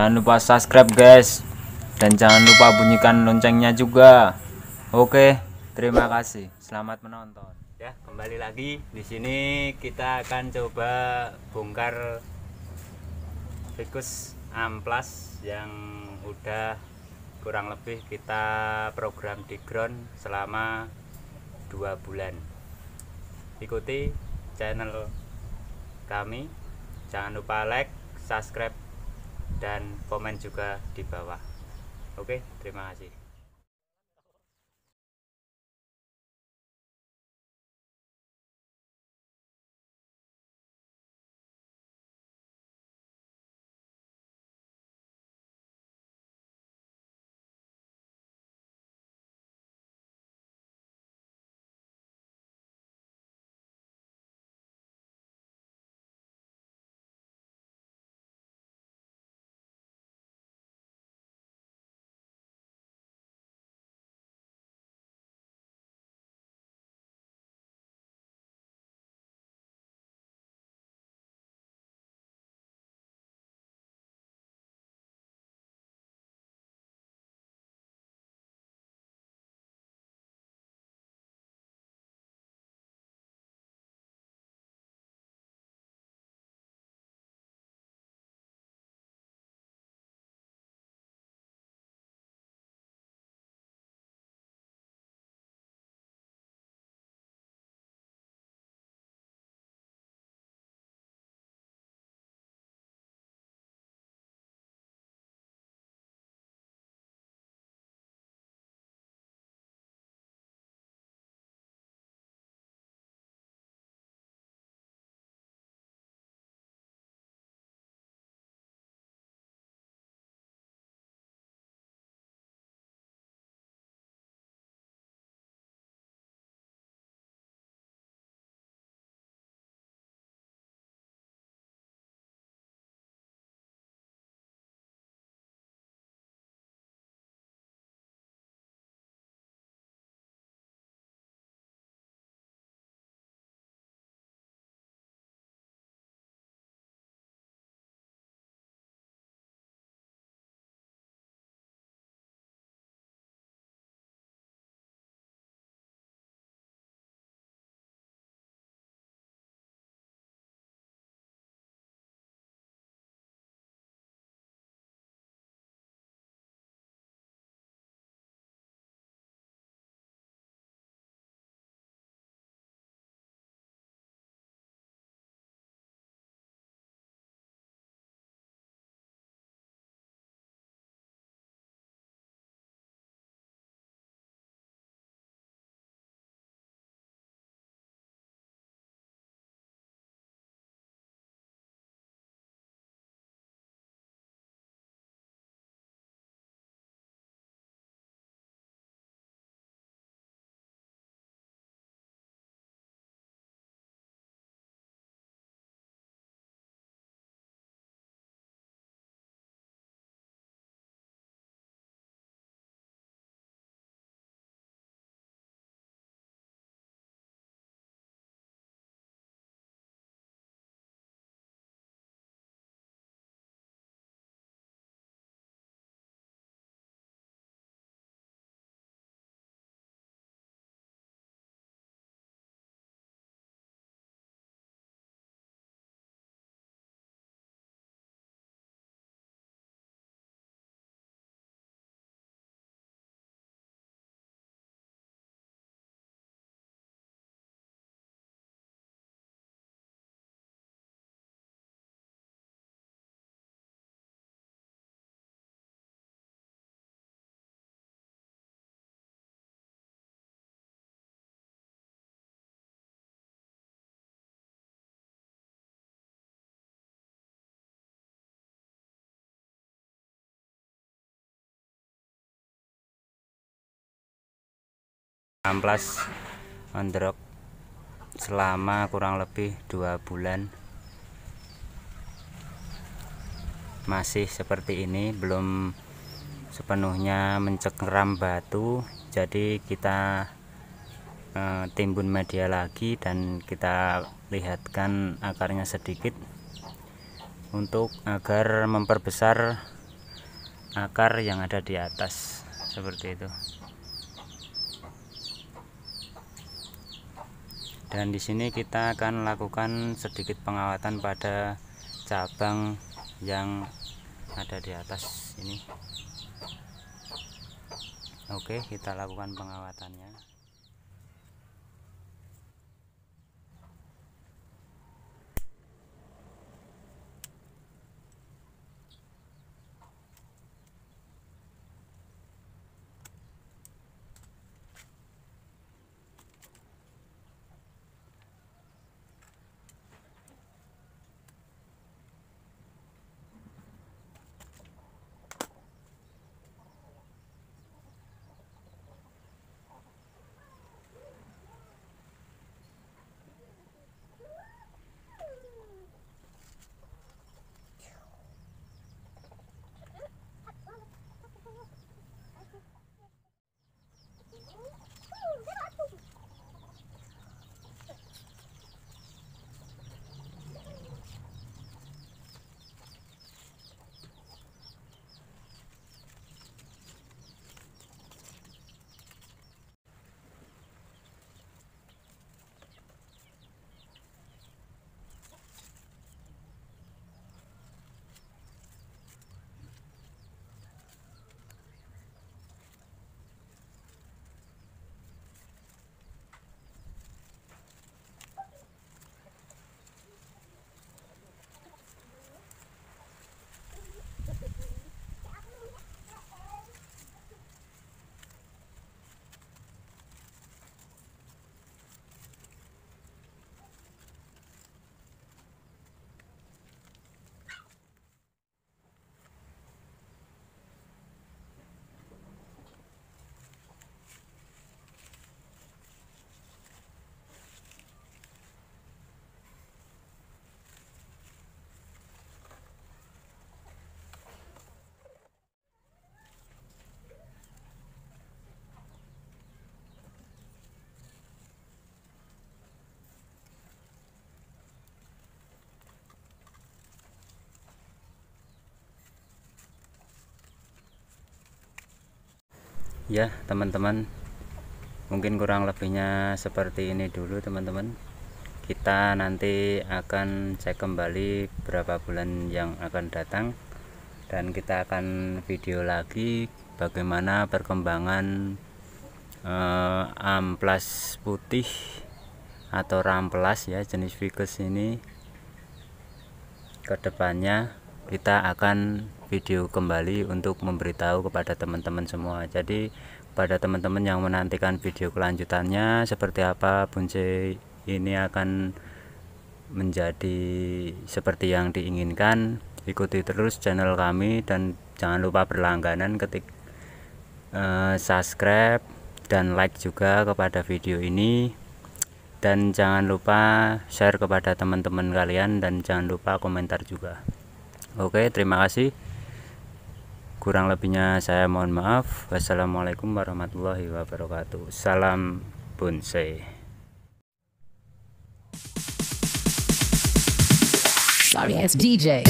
Jangan lupa subscribe guys dan jangan lupa bunyikan loncengnya juga. Oke, terima kasih. Selamat menonton. Ya, kembali lagi di sini kita akan coba bongkar fikus amplas yang udah kurang lebih kita program di ground selama dua bulan ikuti channel kami jangan lupa like subscribe dan komen juga di bawah oke terima kasih amplas mandrok selama kurang lebih dua bulan masih seperti ini belum sepenuhnya mencekram batu jadi kita e, timbun media lagi dan kita lihatkan akarnya sedikit untuk agar memperbesar akar yang ada di atas seperti itu dan di sini kita akan lakukan sedikit pengawatan pada cabang yang ada di atas ini oke kita lakukan pengawatannya ya teman-teman mungkin kurang lebihnya seperti ini dulu teman-teman kita nanti akan cek kembali berapa bulan yang akan datang dan kita akan video lagi bagaimana perkembangan eh, amplas putih atau ramplas ya jenis ficus ini kedepannya kita akan video kembali untuk memberitahu kepada teman-teman semua jadi pada teman-teman yang menantikan video kelanjutannya seperti apa bunce ini akan menjadi seperti yang diinginkan ikuti terus channel kami dan jangan lupa berlangganan ketik eh, subscribe dan like juga kepada video ini dan jangan lupa share kepada teman-teman kalian dan jangan lupa komentar juga oke terima kasih kurang lebihnya saya mohon maaf wassalamualaikum warahmatullahi wabarakatuh salam bonsai sorry it's DJ